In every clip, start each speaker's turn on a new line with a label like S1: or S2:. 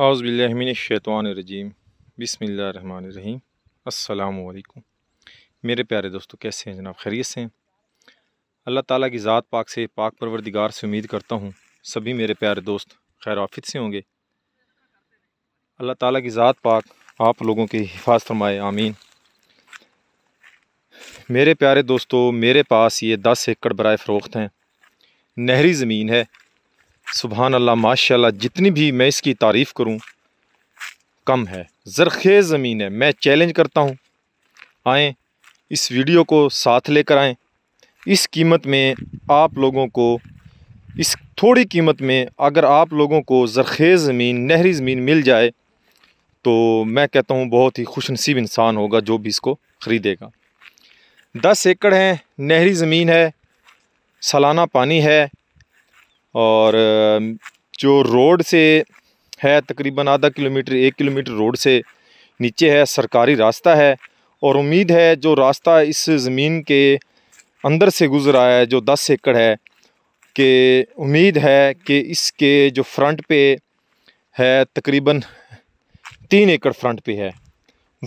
S1: हाउसबिल्लिमिनशैतवानरजीम बसमीम अल्लाम मेरे प्यारे दोस्तों कैसे हैं जनाब खैरियत से हैं अल्लाह ताला की ज़ात पाक से पाक परवरदिगार से उम्मीद करता हूँ सभी मेरे प्यारे दोस्त खैर आफित से होंगे अल्लाह ताला की ज़ात पाक आप लोगों की हिफाज फरमाए आमीन मेरे प्यारे दोस्तों मेरे पास ये दस एकड़ बरए फ़रोख्त हैं नहरी ज़मीन है सुबहान अल्लाह माशा जितनी भी मैं इसकी तारीफ़ करूँ कम है ज़रखेज़ ज़मीन है मैं चैलेंज करता हूँ आएँ इस वीडियो को साथ लेकर आएँ इस कीमत में आप लोगों को इस थोड़ी कीमत में अगर आप लोगों को ज़रखेज़ ज़मीन नहरी ज़मीन मिल जाए तो मैं कहता हूँ बहुत ही खुशनसीब इंसान होगा जो भी इसको ख़रीदेगा दस एकड़ हैं नहरी ज़मीन है सालाना पानी है और जो रोड से है तकरीबन आधा किलोमीटर एक किलोमीटर रोड से नीचे है सरकारी रास्ता है और उम्मीद है जो रास्ता इस ज़मीन के अंदर से गुज़रा है जो दस एकड़ है कि उम्मीद है कि इसके जो फ्रंट पे है तकरीबन तीन एकड़ फ्रंट पे है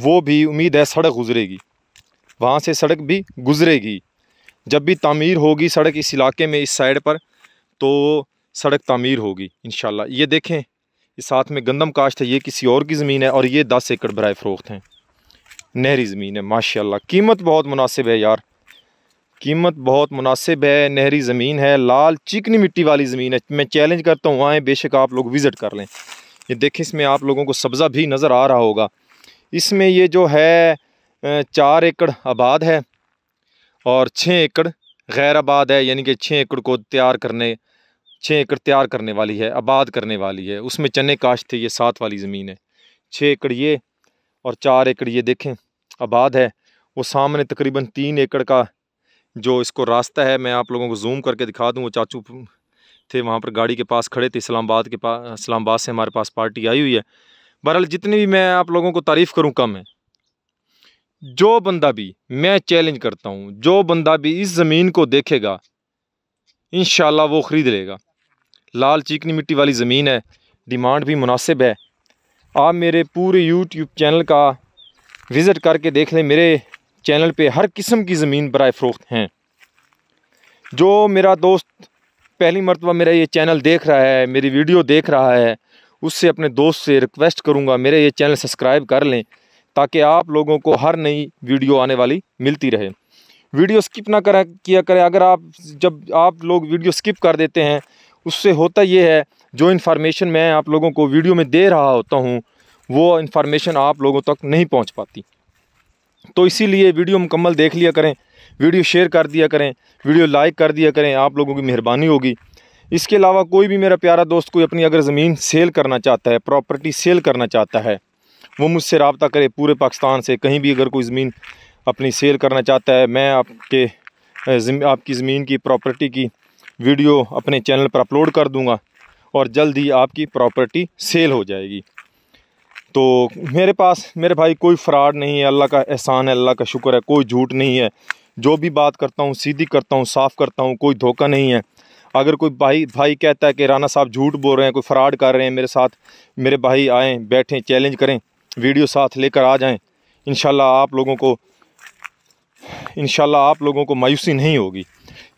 S1: वो भी उम्मीद है सड़क गुज़रेगी वहाँ से सड़क भी गुज़रेगी जब भी तमीर होगी सड़क इस इलाके में इस साइड पर तो सड़क तमीर होगी इन ये देखें ये साथ में गंदम काश्त है ये किसी और की ज़मीन है और ये दस एकड़ बरए फ़रोख्त हैं नहरी ज़मीन है माशा कीमत बहुत मुनासिब है यार कीमत बहुत मुनासिब है नहरी ज़मीन है लाल चिकनी मिट्टी वाली ज़मीन है मैं चैलेंज करता हूँ आएँ बेशक आप लोग विज़िट कर लें ये देखें इसमें आप लोगों को सब्ज़ा भी नज़र आ रहा होगा इसमें ये जो है चार एकड़ आबाद है और छः एकड़ गैर आबाद है यानी कि छः एकड़ को तैयार करने छः एकड़ तैयार करने वाली है आबाद करने वाली है उसमें चने काश थे ये सात वाली ज़मीन है छः एकड़ ये और चार एकड़ ये देखें आबाद है वो सामने तकरीबन तीन एकड़ का जो इसको रास्ता है मैं आप लोगों को जूम करके दिखा दूँ वो चाचू थे वहाँ पर गाड़ी के पास खड़े थे इस्लामाबाद के पास इस्लामाबाद से हमारे पास पार्टी आई हुई है बहरहाल जितनी भी मैं आप लोगों को तारीफ़ करूँ कम है जो बंदा भी मैं चैलेंज करता हूँ जो बंदा भी इस ज़मीन को देखेगा इन वो ख़रीद लेगा लाल चिकनी मिट्टी वाली ज़मीन है डिमांड भी मुनासिब है आप मेरे पूरे यूट्यूब चैनल का विज़िट करके देख लें मेरे चैनल पे हर किस्म की ज़मीन बरए फ़रोख्त हैं जो मेरा दोस्त पहली मरतबा मेरा ये चैनल देख रहा है मेरी वीडियो देख रहा है उससे अपने दोस्त से रिक्वेस्ट करूँगा मेरे ये चैनल सब्सक्राइब कर लें ताकि आप लोगों को हर नई वीडियो आने वाली मिलती रहे वीडियो स्किप ना करें किया करें अगर आप जब आप लोग वीडियो स्किप कर देते हैं उससे होता ये है जो इन्फॉर्मेशन मैं आप लोगों को वीडियो में दे रहा होता हूँ वो इन्फॉर्मेशन आप लोगों तक नहीं पहुँच पाती तो इसीलिए वीडियो मुकम्मल देख लिया करें वीडियो शेयर कर दिया करें वीडियो लाइक कर दिया करें आप लोगों की मेहरबानी होगी इसके अलावा कोई भी मेरा प्यारा दोस्त कोई अपनी अगर ज़मीन सेल करना चाहता है प्रॉपर्टी सेल करना चाहता है वो मुझसे रबता करे पूरे पाकिस्तान से कहीं भी अगर कोई ज़मीन अपनी सेल करना चाहता है मैं आपके आपकी ज़मीन की प्रॉपर्टी की वीडियो अपने चैनल पर अपलोड कर दूंगा और जल्द ही आपकी प्रॉपर्टी सेल हो जाएगी तो मेरे पास मेरे भाई कोई फ्रॉड नहीं है अल्लाह का एहसान है अल्लाह का शुक्र है कोई झूठ नहीं है जो भी बात करता हूँ सीधी करता हूँ साफ़ करता हूँ कोई धोखा नहीं है अगर कोई भाई भाई कहता है कि राना साहब झूठ बोल रहे हैं कोई फ्रॉड कर रहे हैं मेरे साथ मेरे भाई आएँ बैठें चैलेंज करें वीडियो साथ लेकर आ जाएं इन आप लोगों को इन आप लोगों को मायूसी नहीं होगी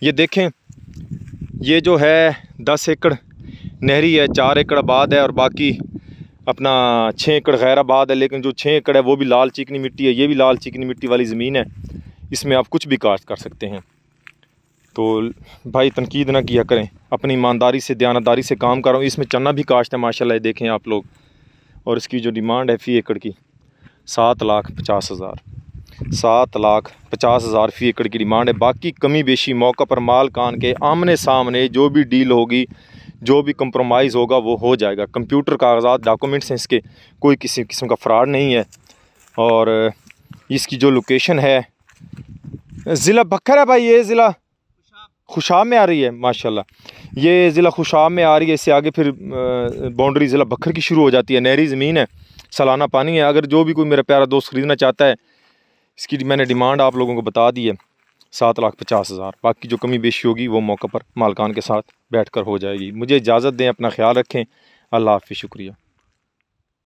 S1: ये देखें ये जो है दस एकड़ नहरी है चार एकड़ आबाद है और बाकी अपना छः एकड़ गैर आबाद है लेकिन जो छः एकड़ है वो भी लाल चिकनी मिट्टी है ये भी लाल चिकनी मिट्टी वाली ज़मीन है इसमें आप कुछ भी काश्त कर सकते हैं तो भाई तनकीद ना किया करें अपनी ईमानदारी से दयानदारी से काम करो इसमें चना भी काश्त है माशाल्लाह देखें आप लोग और इसकी जो डिमांड है फ़ी एकड़ की सात लाख पचास हज़ार सात लाख पचास हज़ार फ़ी एकड़ की डिमांड है बाकी कमी बेशी मौका पर माल कान के आमने सामने जो भी डील होगी जो भी कंप्रोमाइज़ होगा वो हो जाएगा कंप्यूटर कागजात डॉक्यूमेंट्स हैं इसके कोई किसी किस्म का फ्रॉड नहीं है और इसकी जो लोकेशन है ज़िला बखर है भाई ये ज़िला खुशाब में आ रही है माशाल्लाह ये ज़िला खुशाब में आ रही है इससे आगे फिर बाउंड्री ज़िला बखर की शुरू हो जाती है नहरी ज़मीन है सालाना पानी है अगर जो भी कोई मेरा प्यारा दोस्त ख़रीदना चाहता है इसकी मैंने डिमांड आप लोगों को बता दी है सात लाख पचास हज़ार बाकी जो कमी बेशी होगी वो मौके पर मालकान के साथ बैठ कर हो जाएगी मुझे इजाज़त दें अपना ख्याल रखें अल्लाह हाफि शुक्रिया